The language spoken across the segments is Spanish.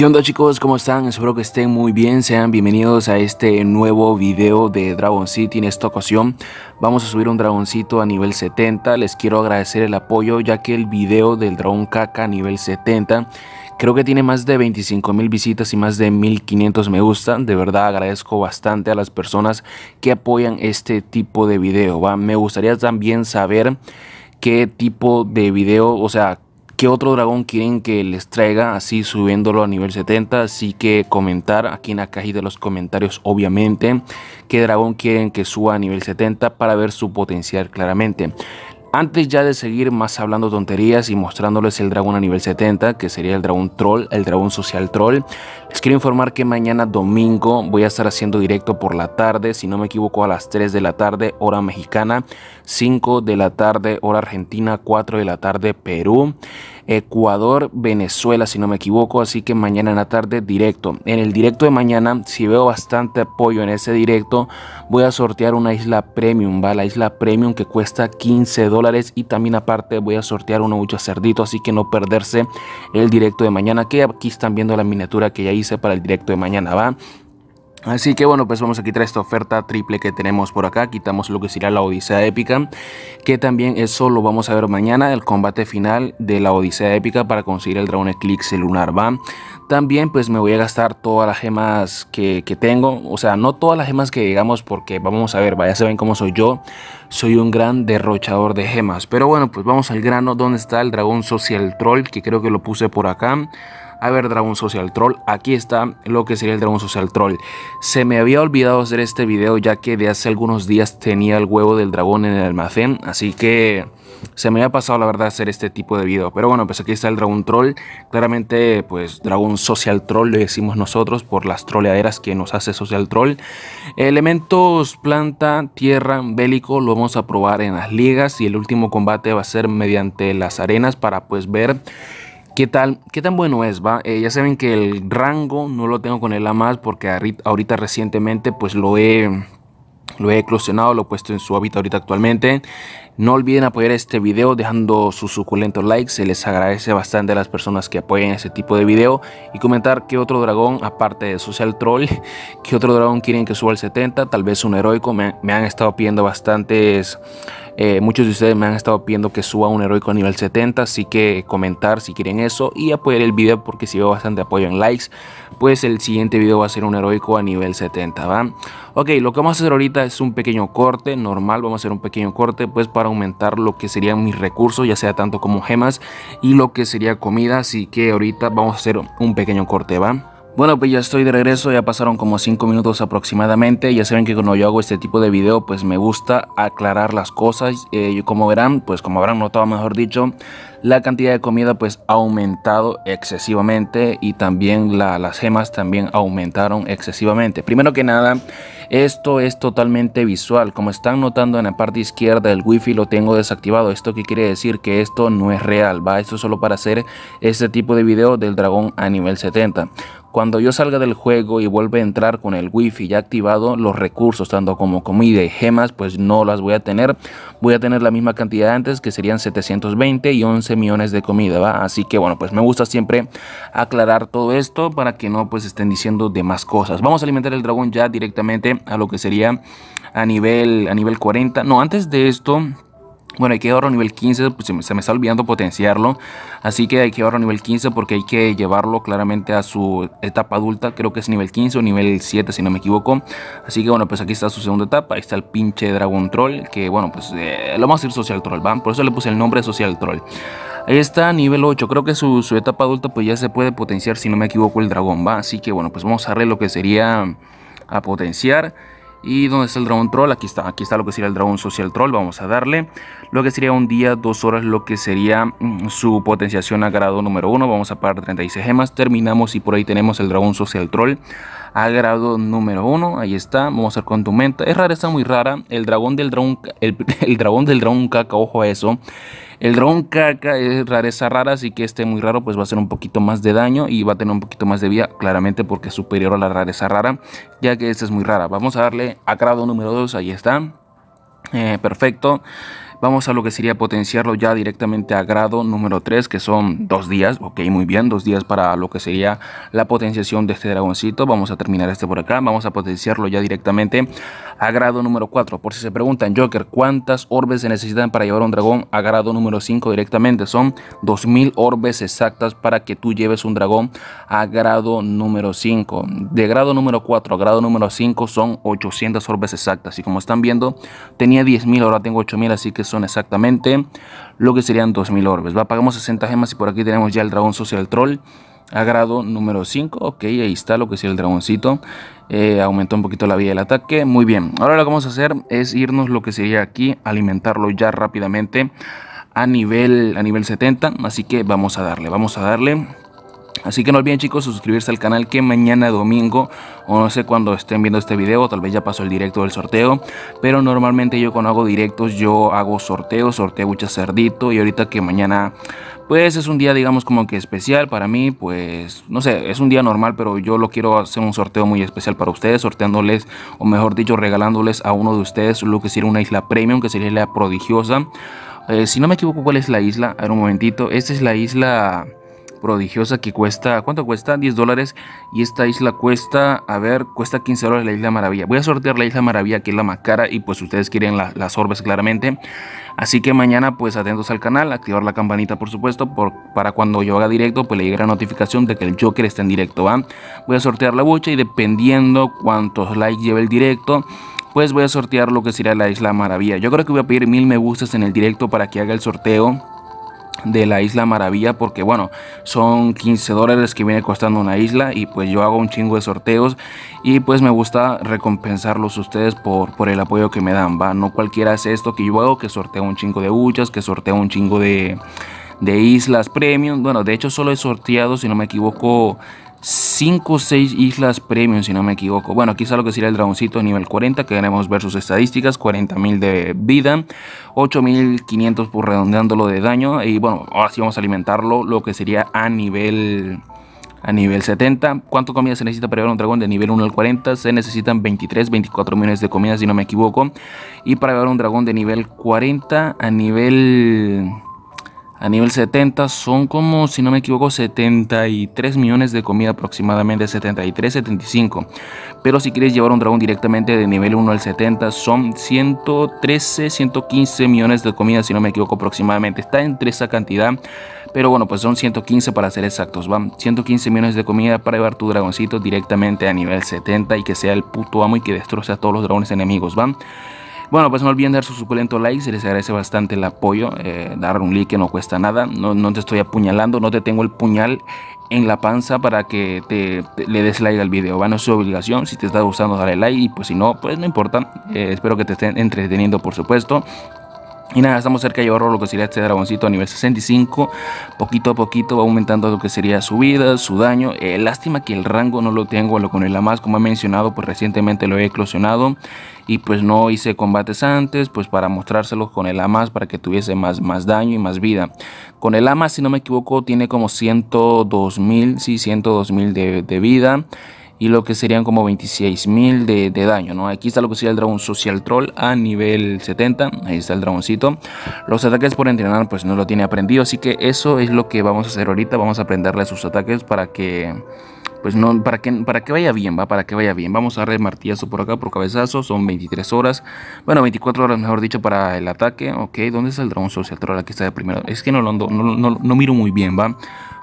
¿Qué onda chicos? ¿Cómo están? Espero que estén muy bien. Sean bienvenidos a este nuevo video de Dragon City. En esta ocasión vamos a subir un dragoncito a nivel 70. Les quiero agradecer el apoyo ya que el video del Dragon caca a nivel 70 creo que tiene más de 25 mil visitas y más de 1500 me gustan. De verdad agradezco bastante a las personas que apoyan este tipo de video. Me gustaría también saber qué tipo de video, o sea, qué otro dragón quieren que les traiga así subiéndolo a nivel 70 así que comentar aquí en la caja de los comentarios obviamente qué dragón quieren que suba a nivel 70 para ver su potencial claramente antes ya de seguir más hablando tonterías y mostrándoles el dragón a nivel 70, que sería el dragón troll, el dragón social troll, les quiero informar que mañana domingo voy a estar haciendo directo por la tarde, si no me equivoco a las 3 de la tarde hora mexicana, 5 de la tarde hora argentina, 4 de la tarde Perú. Ecuador, Venezuela, si no me equivoco. Así que mañana en la tarde directo. En el directo de mañana, si veo bastante apoyo en ese directo, voy a sortear una isla premium, ¿va? La isla premium que cuesta 15 dólares y también aparte voy a sortear una ucho cerdito. Así que no perderse el directo de mañana, que aquí están viendo la miniatura que ya hice para el directo de mañana, ¿va? Así que bueno, pues vamos a quitar esta oferta triple que tenemos por acá. Quitamos lo que sería la Odisea Épica, que también eso lo vamos a ver mañana, el combate final de la Odisea Épica para conseguir el dragón Eclipse Lunar, ¿va? También pues me voy a gastar todas las gemas que, tengo, o sea, no todas las gemas que digamos porque vamos a ver, vaya, se ven cómo soy yo, soy un gran derrochador de gemas. Pero bueno, pues vamos al grano, ¿dónde está el dragón social troll? Que creo que lo puse por acá. A ver, Dragon Social Troll, aquí está lo que sería el Dragon Social Troll. Se me había olvidado hacer este video ya que de hace algunos días tenía el huevo del dragón en el almacén, así que se me había pasado la verdad hacer este tipo de video. Pero bueno, pues aquí está el Dragon Troll. Claramente, pues Dragon Social Troll lo decimos nosotros por las troleaderas que nos hace Social Troll. Elementos planta, tierra, bélico lo vamos a probar en las ligas y el último combate va a ser mediante las arenas para pues ver qué tal, qué tan bueno es, va. Eh, ya saben que el rango no lo tengo con el A más porque ahorita recientemente pues lo he lo he eclosionado, lo he puesto en su hábitat ahorita actualmente. No olviden apoyar este video dejando sus suculentos likes, se les agradece bastante a las personas que apoyen este tipo de video y comentar qué otro dragón, aparte de Social Troll, qué otro dragón quieren que suba al 70, tal vez un heroico, me han estado pidiendo bastantes eh, muchos de ustedes me han estado pidiendo que suba un heroico a nivel 70, así que comentar si quieren eso y apoyar el video porque si veo bastante apoyo en likes, pues el siguiente video va a ser un heroico a nivel 70, ¿va? Ok, lo que vamos a hacer ahorita es un pequeño corte, normal, vamos a hacer un pequeño corte pues para aumentar lo que serían mis recursos, ya sea tanto como gemas y lo que sería comida, así que ahorita vamos a hacer un pequeño corte, ¿va? Bueno, pues ya estoy de regreso, ya pasaron como 5 minutos aproximadamente. Ya saben que cuando yo hago este tipo de video, pues me gusta aclarar las cosas. Eh, como verán, pues como habrán notado, mejor dicho, la cantidad de comida pues ha aumentado excesivamente y también las gemas también aumentaron excesivamente. Primero que nada, esto es totalmente visual. Como están notando en la parte izquierda, el wifi lo tengo desactivado. ¿Esto qué quiere decir? Que esto no es real, ¿va? Esto es solo para hacer este tipo de video del dragón a nivel 70. Cuando yo salga del juego y vuelva a entrar con el wifi ya activado, los recursos, tanto como comida y gemas, pues no las voy a tener. Voy a tener la misma cantidad antes, que serían 720 y 11 millones de comida, ¿va? Así que bueno, pues me gusta siempre aclarar todo esto para que no pues estén diciendo demás más cosas. Vamos a alimentar el dragón ya directamente a lo que sería a nivel, a nivel 40. No, antes de esto... Bueno, hay que ahora a nivel 15, pues se me, está olvidando potenciarlo. Así que hay que ahora a nivel 15 porque hay que llevarlo claramente a su etapa adulta. Creo que es nivel 15 o nivel 7 si no me equivoco. Así que bueno, pues aquí está su segunda etapa. Ahí está el pinche Dragon Troll. Que bueno, pues eh, lo vamos a decir Social Troll, ¿va? Por eso le puse el nombre Social Troll. Ahí está, nivel 8. Creo que su, su etapa adulta pues ya se puede potenciar si no me equivoco el dragón, ¿va? Así que bueno, pues vamos a darle lo que sería a potenciar. ¿Y dónde está el dragón Troll? Aquí está, aquí está lo que sería el dragón Social Troll, vamos a darle lo que sería un día, dos horas, lo que sería mm, su potenciación a grado número uno vamos a pagar 36 gemas, terminamos y por ahí tenemos el dragón Social Troll a grado número uno ahí está, vamos a ver con tu es rara, está muy rara, el dragón del dragón, el, el dragón del dragón caca, ojo a eso, el dron caca es rareza rara, así que este muy raro pues va a hacer un poquito más de daño y va a tener un poquito más de vida, claramente porque es superior a la rareza rara, ya que esta es muy rara. Vamos a darle a grado número 2, ahí está. Eh, perfecto. Vamos a lo que sería potenciarlo ya directamente a grado número 3, que son dos días. Ok, muy bien, dos días para lo que sería la potenciación de este dragoncito. Vamos a terminar este por acá. Vamos a potenciarlo ya directamente a grado número 4. Por si se preguntan, Joker, ¿cuántas orbes se necesitan para llevar un dragón a grado número 5 directamente? Son 2000 orbes exactas para que tú lleves un dragón a grado número 5. De grado número 4 a grado número 5 son 800 orbes exactas. Y como están viendo, tenía 10.000, ahora tengo 8.000, así que son exactamente lo que serían 2000 orbes. Va, pagamos 60 gemas y por aquí tenemos ya el dragón social troll a grado número 5. Ok, ahí está lo que sería el dragoncito. Eh, aumentó un poquito la vida del ataque. Muy bien, ahora lo que vamos a hacer es irnos lo que sería aquí, alimentarlo ya rápidamente a nivel, a nivel 70. Así que vamos a darle, vamos a darle. Así que no olviden chicos suscribirse al canal que mañana domingo o no sé cuando estén viendo este video, tal vez ya pasó el directo del sorteo, pero normalmente yo cuando hago directos yo hago sorteos, sorteo mucha cerdito y ahorita que mañana pues es un día digamos como que especial para mí, pues no sé, es un día normal, pero yo lo quiero hacer un sorteo muy especial para ustedes, sorteándoles o mejor dicho regalándoles a uno de ustedes lo que sería una isla premium, que sería la prodigiosa. Eh, si no me equivoco, ¿cuál es la isla? A ver un momentito, esta es la isla prodigiosa que cuesta, ¿cuánto cuesta? 10 dólares. Y esta isla cuesta, a ver, cuesta 15 dólares la Isla Maravilla. Voy a sortear la Isla Maravilla, que es la más cara, y pues ustedes quieren las orbes claramente. Así que mañana, pues atentos al canal, activar la campanita, por supuesto, por, para cuando yo haga directo, pues le llegue la notificación de que el Joker está en directo, Voy a sortear la bucha y dependiendo cuántos likes lleve el directo, pues voy a sortear lo que será la Isla Maravilla. Yo creo que voy a pedir mil me gustas en el directo para que haga el sorteo de la isla maravilla porque bueno son 15 dólares que viene costando una isla y pues yo hago un chingo de sorteos y pues me gusta recompensarlos ustedes por, por el apoyo que me dan va no cualquiera hace esto que yo hago que sorteo un chingo de huchas que sorteo un chingo de de islas premium bueno de hecho solo he sorteado si no me equivoco 5 o 6 islas premium, si no me equivoco. Bueno, aquí está lo que sería el dragoncito nivel 40, que queremos ver sus estadísticas, 40.000 de vida, 8.500 por redondeándolo de daño. Y bueno, ahora sí vamos a alimentarlo, lo que sería a nivel... A nivel 70, ¿cuánto comida se necesita para llevar un dragón de nivel 1 al 40? Se necesitan 23, 24 millones de comidas, si no me equivoco. Y para llevar un dragón de nivel 40 a nivel a nivel 70 son como, si no me equivoco, 73 millones de comida aproximadamente, 73, 75. Pero si quieres llevar un dragón directamente de nivel 1 al 70 son 113, 115 millones de comida, si no me equivoco, aproximadamente. Está entre esa cantidad, pero bueno, pues son 115 para ser exactos, van 115 millones de comida para llevar tu dragoncito directamente a nivel 70 y que sea el puto amo y que destroce a todos los dragones enemigos, van. Bueno, pues no olviden dar su suculento like, se les agradece bastante el apoyo. Eh, dar un like que no cuesta nada, no, te estoy apuñalando, no te tengo el puñal en la panza para que te, le des like al video. bueno, no es su obligación. Si te está gustando, dale like y pues si no, pues no importa. Eh, espero que te estén entreteniendo, por supuesto. Y nada, estamos cerca de ahorro lo que sería este dragoncito a nivel 65. Poquito a poquito va aumentando lo que sería su vida, su daño. Eh, lástima que el rango no lo tengo lo con el amas, como he mencionado, pues recientemente lo he eclosionado. Y pues no hice combates antes, pues para mostrárselos con el AMAS para que tuviese más, más daño y más vida. Con el AMAS, si no me equivoco, tiene como 102 mil, sí, 102 de, de vida y lo que serían como 26.000 de, de daño, ¿no? Aquí está lo que sería el dragón social troll a nivel 70, ahí está el dragoncito. Los ataques por entrenar pues no lo tiene aprendido, así que eso es lo que vamos a hacer ahorita, vamos a aprenderle sus ataques para que pues no, para que, para que vaya bien, va, para que vaya bien. Vamos a darle martillazo por acá, por cabezazo, son 23 horas, bueno, 24 horas mejor dicho para el ataque, ok, ¿dónde saldrá un social troll? Aquí está de primero, es que no lo no, miro muy bien, va.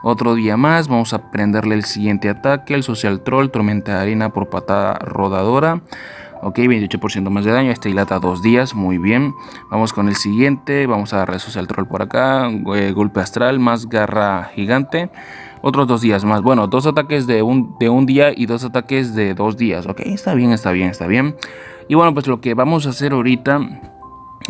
Otro día más, vamos a prenderle el siguiente ataque, el social troll, tormenta de arena por patada rodadora. Ok, 28% más de daño. Este hilata dos días. Muy bien. Vamos con el siguiente. Vamos a darle social troll por acá. Eh, golpe astral. Más garra gigante otros dos días más. Bueno, dos ataques de un, de un día y dos ataques de dos días. Ok, está bien, está bien, está bien. Y bueno, pues lo que vamos a hacer ahorita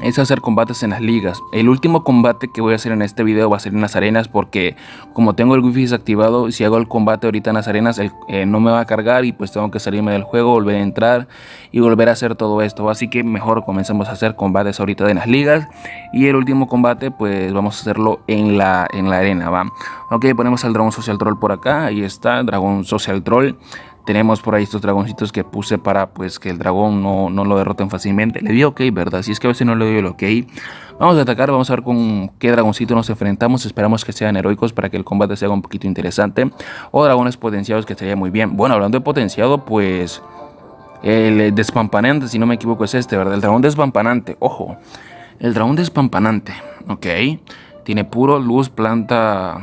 es hacer combates en las ligas. El último combate que voy a hacer en este video va a ser en las arenas porque como tengo el wifi desactivado, si hago el combate ahorita en las arenas eh, no me va a cargar y pues tengo que salirme del juego, volver a entrar y volver a hacer todo esto. Así que mejor comenzamos a hacer combates ahorita en las ligas y el último combate pues vamos a hacerlo en la, en la arena, ¿va? Ok, ponemos al dragón social troll por acá, ahí está, dragón social troll. Tenemos por ahí estos dragoncitos que puse para pues que el dragón no, lo derroten fácilmente. Le di ok, ¿verdad? Si es que a veces no le doy el ok. Vamos a atacar, vamos a ver con qué dragoncito nos enfrentamos. Esperamos que sean heroicos para que el combate sea un poquito interesante. O dragones potenciados que estaría muy bien. Bueno, hablando de potenciado, pues... El despampanante, si no me equivoco, es este, ¿verdad? El dragón despampanante, ojo. El dragón despampanante, ok. Tiene puro, luz, planta,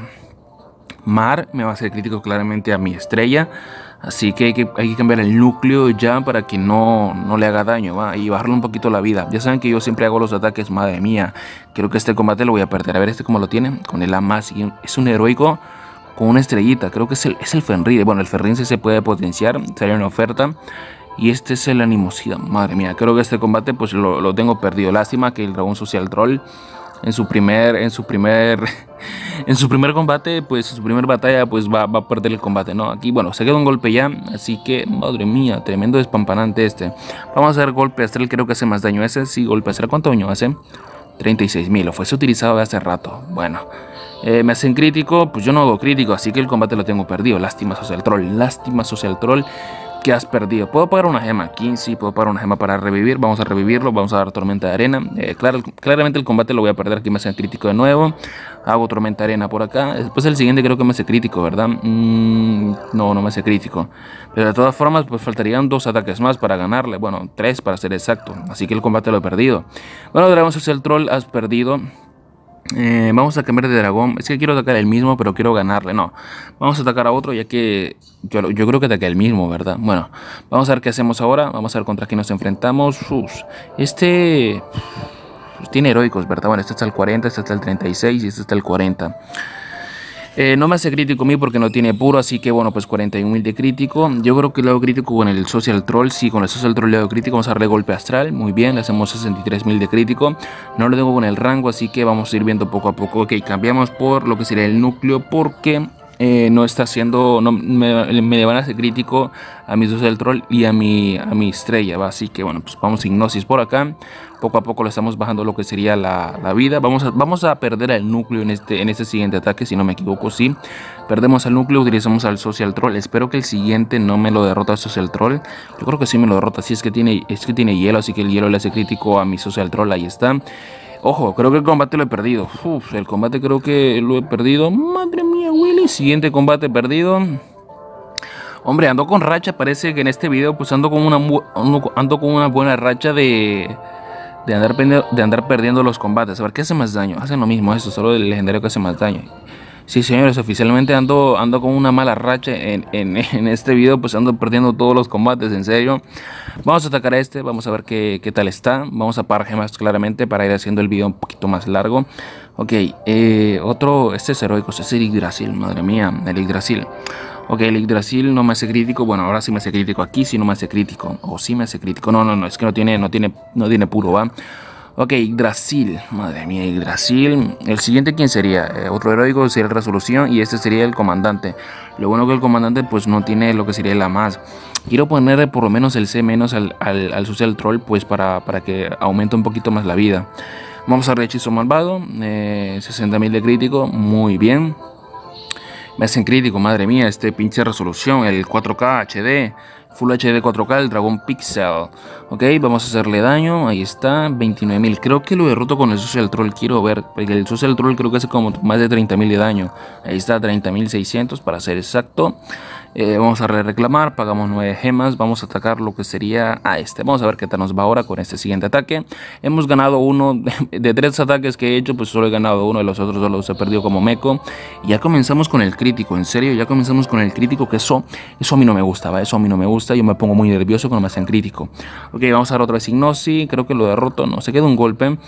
mar. Me va a hacer crítico claramente a mi estrella. Así que hay que, cambiar el núcleo ya para que no, le haga daño y bajarle un poquito la vida. Ya saben que yo siempre hago los ataques, madre mía. Creo que este combate lo voy a perder. A ver este cómo lo tiene. Con el A más. es un heroico con una estrellita. Creo que es el, es el Fenrir. Bueno, el Fenrir se puede potenciar. Sería una oferta. Y este es el animosidad. Madre mía, creo que este combate pues lo, lo tengo perdido. Lástima que el dragón social troll en su primer, en su primer, en su primer combate, pues en su primer batalla, pues va, a perder el combate, ¿no? Aquí, bueno, se queda un golpe ya, así que, madre mía, tremendo despampanante este. Vamos a hacer golpe astral, creo que hace más daño ese, sí, golpe astral, ¿cuánto daño hace? 36.000, lo fuese utilizado hace rato, bueno. Eh, me hacen crítico, pues yo no hago crítico, así que el combate lo tengo perdido, lástima social troll, lástima social troll que has perdido. Puedo pagar una gema aquí, sí, puedo pagar una gema para revivir. Vamos a revivirlo, vamos a dar tormenta de arena. Eh, claramente el combate lo voy a perder, aquí me hace crítico de nuevo. Hago tormenta de arena por acá. Después el siguiente creo que me hace crítico, ¿verdad? Mm, no, no me hace crítico. Pero de todas formas, pues faltarían dos ataques más para ganarle. Bueno, tres para ser exacto. Así que el combate lo he perdido. Bueno, es el Troll, has perdido. Eh, vamos a cambiar de dragón. Es que quiero atacar el mismo, pero quiero ganarle. No, vamos a atacar a otro, ya que yo, yo creo que ataque el mismo, ¿verdad? Bueno, vamos a ver qué hacemos ahora. Vamos a ver contra quién nos enfrentamos. este pues, tiene heroicos, ¿verdad? Bueno, este está el 40, este está el 36 y este está el 40. Eh, no me hace crítico a mí porque no tiene puro, así que bueno, pues 41.000 de crítico. Yo creo que lo lado crítico con el Social Troll, sí, con el Social Troll le hago crítico, vamos a darle golpe astral, muy bien, le hacemos 63.000 de crítico. No lo tengo con el rango, así que vamos a ir viendo poco a poco. Ok, cambiamos por lo que sería el núcleo porque eh, no está haciendo me, van a hacer crítico a mi social troll y a mi, a mi estrella, Así que bueno, pues vamos a hipnosis por acá. Poco a poco le estamos bajando lo que sería la, la vida. Vamos a, vamos a perder el núcleo en este, en este siguiente ataque, si no me equivoco, sí. Perdemos el núcleo, utilizamos al social troll. Espero que el siguiente no me lo derrota el social troll. Yo creo que sí me lo derrota, sí, es que tiene, es que tiene hielo, así que el hielo le hace crítico a mi social troll, ahí está. Ojo, creo que el combate lo he perdido. Uf, el combate creo que lo he perdido. Madre mía siguiente combate perdido. Hombre, ando con racha, parece que en este video pues ando con una, ando con una buena racha de, andar, de andar perdiendo los combates. A ver, ¿qué hace más daño? Hacen lo mismo eso, solo el legendario que hace más daño. Sí, señores, oficialmente ando, ando con una mala racha en, en, este video, pues ando perdiendo todos los combates, en serio. Vamos a atacar a este, vamos a ver qué, qué tal está. Vamos a parar más claramente para ir haciendo el video un poquito más largo. Ok, eh, otro, este es heroico, este es el madre mía, el Yggdrasil. Ok, el no me hace crítico, bueno, ahora sí me hace crítico, aquí sí no me hace crítico, o sí me hace crítico. No, no, no, es que no tiene, no tiene, no tiene puro, ¿va? Ok, Brasil, Madre mía, Brasil. El siguiente, ¿quién sería? Eh, otro heroico sería el Resolución y este sería el comandante. Lo bueno que el comandante pues no tiene lo que sería la más. Quiero ponerle por lo menos el C- al, al, social troll pues para, que aumente un poquito más la vida. Vamos a hechizo malvado. 60.000 eh, de crítico. Muy bien. Me hacen crítico, madre mía, este pinche resolución, el 4K HD. Full HD 4K, el dragón Pixel. Ok, vamos a hacerle daño. Ahí está, 29.000. Creo que lo derroto con el Social Troll. Quiero ver, porque el Social Troll creo que hace como más de 30.000 de daño. Ahí está, 30.600 para ser exacto. Eh, vamos a reclamar, pagamos 9 gemas, vamos a atacar lo que sería a este. Vamos a ver qué tal nos va ahora con este siguiente ataque. Hemos ganado uno de, tres ataques que he hecho, pues solo he ganado uno de los otros, solo los he perdido como meco. Y ya comenzamos con el crítico, en serio, ya comenzamos con el crítico, que eso, eso a mí no me gusta, eso a mí no me gusta, yo me pongo muy nervioso cuando me hacen crítico. Ok, vamos a dar otra vez Ignosi, creo que lo derroto, no, se queda un golpe.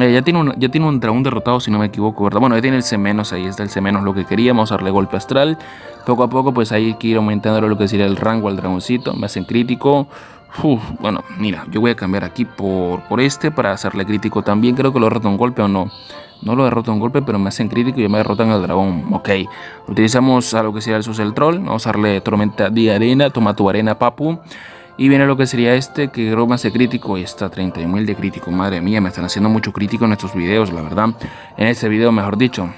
Eh, ya tiene, un, ya tiene un dragón derrotado, si no me equivoco, ¿verdad? Bueno, ya tiene el C ahí está el C menos, lo que quería, vamos a darle golpe astral. Poco a poco, pues ahí hay que ir aumentando lo que sería el rango al dragoncito. Me hacen crítico. bueno, mira, yo voy a cambiar aquí por, por este para hacerle crítico también. Creo que lo derrota un golpe o no. No lo derrota un golpe, pero me hacen crítico y me derrotan al dragón. Ok, utilizamos a lo que sería el Social Troll. Vamos a darle tormenta de arena, toma tu arena, papu. Y viene lo que sería este, que creo me hace crítico. Y está 30.000 de crítico. Madre mía, me están haciendo mucho crítico en estos videos, la verdad. En este video, mejor dicho.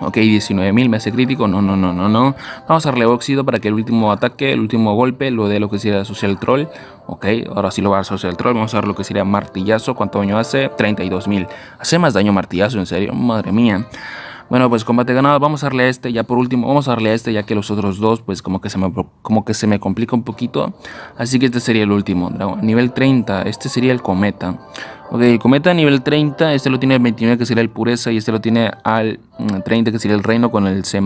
Ok, 19.000 me hace crítico. No, no, no, no, no. Vamos a darle óxido para que el último ataque, el último golpe, lo dé lo que sería Social Troll. Ok, ahora sí lo va a dar Social Troll. Vamos a ver lo que sería martillazo. ¿Cuánto daño hace? 32.000. Hace más daño martillazo, en serio. Madre mía. Bueno, pues combate ganado, vamos a darle a este, ya por último, vamos a darle a este, ya que los otros dos, pues como que se me, como que se me complica un poquito. Así que este sería el último, dragón. Nivel 30, este sería el cometa. Ok, el cometa nivel 30, este lo tiene el 29 que sería el pureza y este lo tiene al 30 mm, que sería el reino con el C+,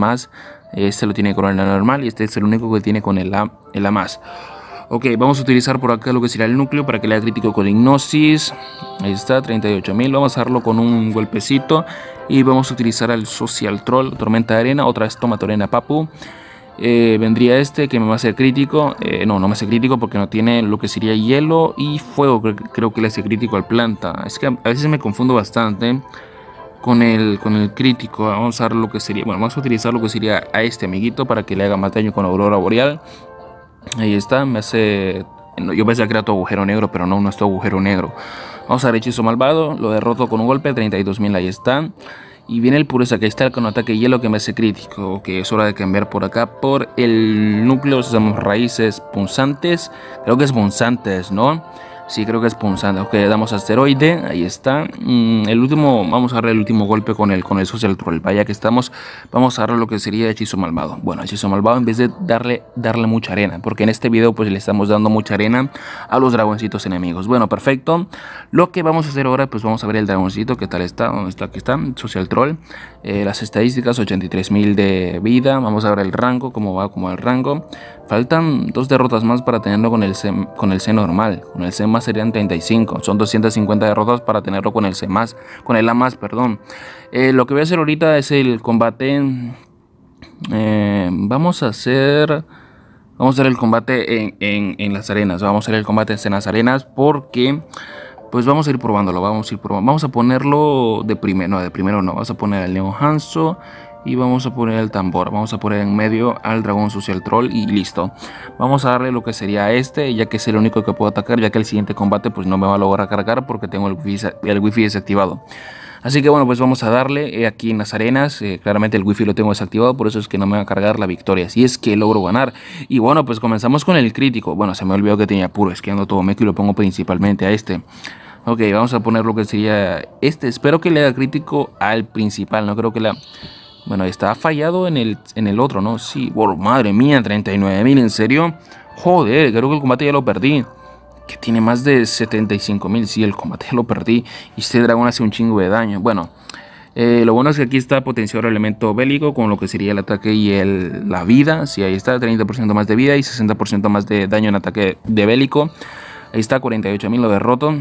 este lo tiene con el normal y este es el único que tiene con el A, el A+. Ok, vamos a utilizar por acá lo que sería el núcleo para que le haga crítico con hipnosis. Ahí está, 38.000. Vamos a darlo con un golpecito. Y vamos a utilizar al Social Troll, Tormenta de Arena. Otra vez Toma Torena Papu. Eh, vendría este que me va a hacer crítico. Eh, no, no me hace crítico porque no tiene lo que sería hielo y fuego. Creo, que le hace crítico al planta. Es que a veces me confundo bastante con el, con el crítico. Vamos a usar lo que sería. Bueno, vamos a utilizar lo que sería a este amiguito para que le haga más daño con Aurora Boreal. Ahí está, me hace... Yo pensé que era tu agujero negro, pero no, no es tu agujero negro. Vamos a ver hechizo malvado, lo derroto con un golpe, 32.000, ahí está. Y viene el pureza cristal con ataque hielo que me hace crítico, que es hora de cambiar por acá por el núcleo, usamos raíces punzantes, creo que es punzantes, ¿no? Sí, creo que es punzante. Ok, le damos asteroide. Ahí está. Mm, el último, vamos a ver el último golpe con el, con el social troll. Vaya que estamos, vamos a ver lo que sería hechizo malvado. Bueno, hechizo malvado en vez de darle, darle mucha arena. Porque en este video pues le estamos dando mucha arena a los dragoncitos enemigos. Bueno, perfecto. Lo que vamos a hacer ahora, pues vamos a ver el dragoncito. ¿Qué tal está? ¿Dónde está? Aquí está. Social troll. Eh, las estadísticas, 83.000 de vida. Vamos a ver el rango, cómo va, cómo va el rango. Faltan dos derrotas más para tenerlo con el, C, con el C normal. Con el C más serían 35. Son 250 derrotas para tenerlo con el C más. Con el A más, perdón. Eh, lo que voy a hacer ahorita es el combate. Eh, vamos a hacer. Vamos a hacer el combate en, las arenas. Vamos a hacer el combate en las arenas porque. Pues vamos a ir probándolo, vamos a ir probando. Vamos a ponerlo de primero, no, de primero no. Vamos a poner al Neo Hanso y vamos a poner el tambor vamos a poner en medio al dragón social troll y listo vamos a darle lo que sería este ya que es el único que puedo atacar ya que el siguiente combate pues no me va a lograr cargar porque tengo el wifi, el desactivado Así que bueno, pues vamos a darle eh, aquí en las arenas. Eh, claramente el wifi lo tengo desactivado, por eso es que no me va a cargar la victoria. Si es que logro ganar. Y bueno, pues comenzamos con el crítico. Bueno, se me olvidó que tenía puro, es todo meco y lo pongo principalmente a este. Ok, vamos a poner lo que sería este. Espero que le haga crítico al principal, no creo que la... Bueno, está fallado en el, en el otro, ¿no? Sí, madre mía, 39.000, ¿en serio? Joder, creo que el combate ya lo perdí. Que tiene más de 75.000, sí, el combate ya lo perdí. Y este dragón hace un chingo de daño. Bueno, eh, lo bueno es que aquí está potenciado el elemento bélico con lo que sería el ataque y el, la vida. sí, ahí está, 30% más de vida y 60% más de daño en ataque de bélico. Ahí está, 48.000 lo derroto.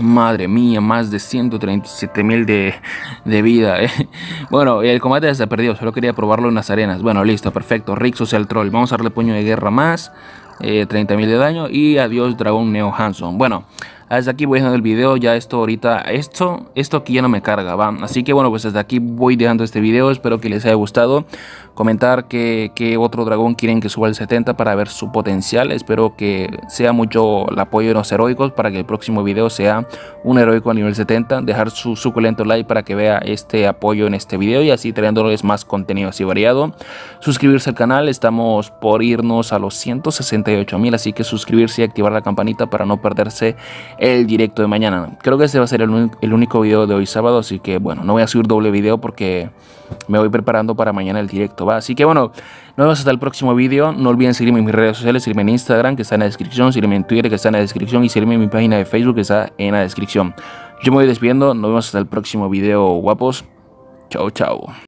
Madre mía, más de 137 mil de, de, vida. Eh. Bueno, el combate se perdido. solo quería probarlo en las arenas. Bueno, listo, perfecto. Rixos el troll. Vamos a darle puño de guerra más. 30.000 eh, de daño y adiós Dragón Neo Hanson. Bueno, Ah, desde aquí voy dejando el video, ya esto ahorita, esto, esto aquí ya no me carga, va. Así que bueno, pues desde aquí voy dejando este video, espero que les haya gustado. Comentar que, otro dragón quieren que suba al 70 para ver su potencial. Espero que sea mucho el apoyo de los heroicos para que el próximo video sea un heroico a nivel 70. Dejar su suculento like para que vea este apoyo en este video y así trayéndoles más contenido así variado. Suscribirse al canal, estamos por irnos a los 168 mil, así que suscribirse y activar la campanita para no perderse el directo de mañana. Creo que este va a ser el, único video de hoy sábado, así que bueno, no voy a subir doble video porque me voy preparando para mañana el directo, ¿va? Así que bueno, nos vemos hasta el próximo video. No olviden seguirme en mis redes sociales, seguirme en Instagram, que está en la descripción, seguirme en Twitter, que está en la descripción, y seguirme en mi página de Facebook, que está en la descripción. Yo me voy despidiendo, nos vemos hasta el próximo video, guapos. Chao, chao.